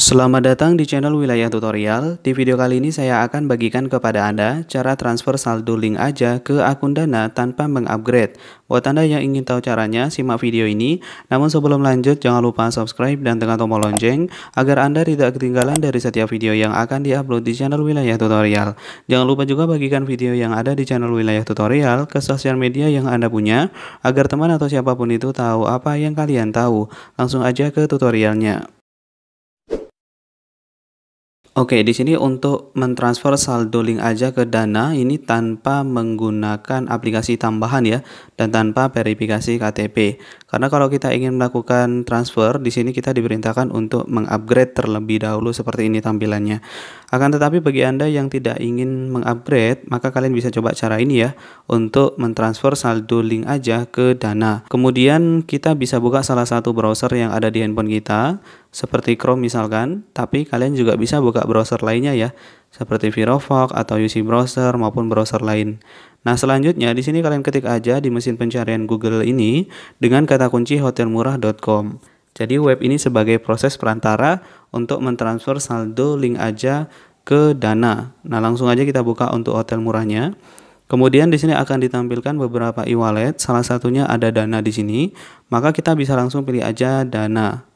Selamat datang di channel Wilayah Tutorial. Di video kali ini saya akan bagikan kepada Anda cara transfer saldo link aja ke akun Dana tanpa mengupgrade. Buat Anda yang ingin tahu caranya, simak video ini. Namun sebelum lanjut, jangan lupa subscribe dan tekan tombol lonceng agar Anda tidak ketinggalan dari setiap video yang akan diupload di channel Wilayah Tutorial. Jangan lupa juga bagikan video yang ada di channel Wilayah Tutorial ke sosial media yang Anda punya agar teman atau siapapun itu tahu apa yang kalian tahu. Langsung aja ke tutorialnya. Oke, di sini untuk mentransfer saldo link aja ke Dana ini tanpa menggunakan aplikasi tambahan ya dan tanpa verifikasi KTP. Karena kalau kita ingin melakukan transfer di sini kita diperintahkan untuk mengupgrade terlebih dahulu seperti ini tampilannya. Akan tetapi bagi Anda yang tidak ingin mengupgrade, maka kalian bisa coba cara ini ya untuk mentransfer saldo link aja ke Dana. Kemudian kita bisa buka salah satu browser yang ada di handphone kita seperti Chrome misalkan, tapi kalian juga bisa buka browser lainnya ya, seperti Firefox atau UC browser maupun browser lain. Nah, selanjutnya di sini kalian ketik aja di mesin pencarian Google ini dengan kata kunci hotelmurah.com. Jadi web ini sebagai proses perantara untuk mentransfer saldo link aja ke Dana. Nah, langsung aja kita buka untuk hotel murahnya. Kemudian di sini akan ditampilkan beberapa e-wallet, salah satunya ada Dana di sini. Maka kita bisa langsung pilih aja Dana.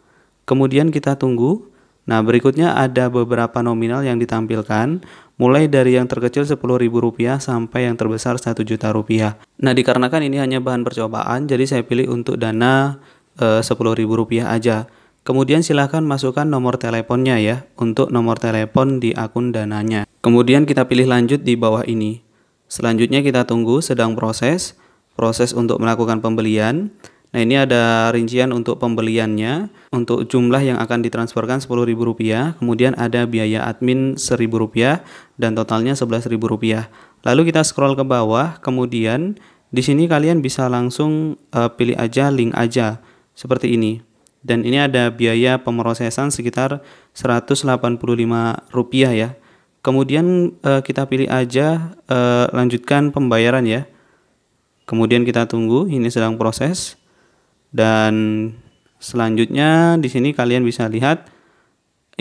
Kemudian kita tunggu. Nah, berikutnya ada beberapa nominal yang ditampilkan, mulai dari yang terkecil Rp10.000 sampai yang terbesar rp juta rupiah. Nah, dikarenakan ini hanya bahan percobaan, jadi saya pilih untuk dana eh, Rp10.000 aja. Kemudian silahkan masukkan nomor teleponnya ya, untuk nomor telepon di akun dananya. Kemudian kita pilih lanjut di bawah ini. Selanjutnya kita tunggu sedang proses, proses untuk melakukan pembelian. Nah, ini ada rincian untuk pembeliannya, untuk jumlah yang akan ditransferkan Rp10.000, kemudian ada biaya admin Rp1.000 dan totalnya Rp11.000. Lalu kita scroll ke bawah, kemudian di sini kalian bisa langsung uh, pilih aja link aja seperti ini. Dan ini ada biaya pemrosesan sekitar Rp185 ya. Kemudian uh, kita pilih aja uh, lanjutkan pembayaran ya. Kemudian kita tunggu, ini sedang proses. Dan selanjutnya di sini kalian bisa lihat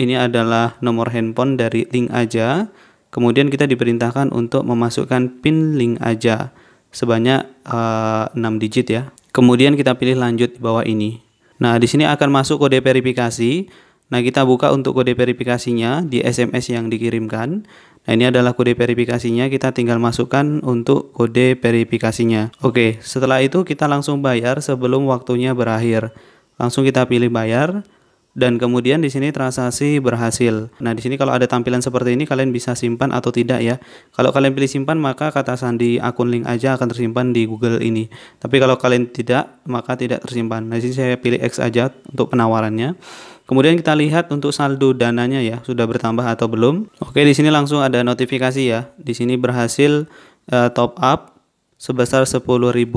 ini adalah nomor handphone dari link aja. Kemudian kita diperintahkan untuk memasukkan pin link aja sebanyak uh, eh, 6 digit ya. Kemudian kita pilih lanjut di bawah ini. Nah, di sini akan masuk kode verifikasi. Nah, kita buka untuk kode verifikasinya di SMS yang dikirimkan. Nah, ini adalah kode verifikasinya, kita tinggal masukkan untuk kode verifikasinya. Oke, setelah itu kita langsung bayar sebelum waktunya berakhir. Langsung kita pilih bayar dan kemudian di sini transaksi berhasil. Nah, di sini kalau ada tampilan seperti ini kalian bisa simpan atau tidak ya. Kalau kalian pilih simpan maka kata sandi akun link aja akan tersimpan di Google ini. Tapi kalau kalian tidak maka tidak tersimpan. Nah, di sini saya pilih X aja untuk penawarannya. Kemudian kita lihat untuk saldo dananya ya, sudah bertambah atau belum. Oke, di sini langsung ada notifikasi ya. Di sini berhasil uh, top up sebesar Rp10.000.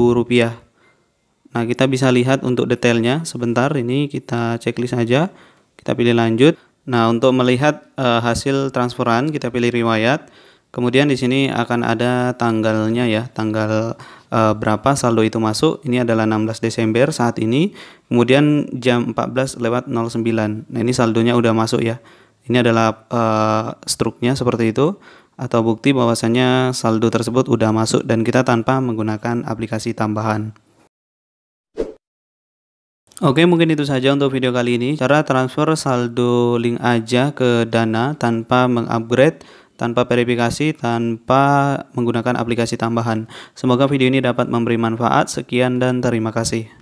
Nah, kita bisa lihat untuk detailnya sebentar. Ini kita checklist aja. Kita pilih lanjut. Nah, untuk melihat uh, hasil transferan, kita pilih riwayat. Kemudian di sini akan ada tanggalnya ya, tanggal uh, berapa saldo itu masuk. Ini adalah 16 Desember saat ini. Kemudian jam 14 lewat 09. Nah, ini saldonya udah masuk ya. Ini adalah uh, struknya seperti itu atau bukti bahwasannya saldo tersebut udah masuk dan kita tanpa menggunakan aplikasi tambahan. Oke, mungkin itu saja untuk video kali ini. Cara transfer saldo link aja ke Dana tanpa mengupgrade, tanpa verifikasi, tanpa menggunakan aplikasi tambahan. Semoga video ini dapat memberi manfaat. Sekian dan terima kasih.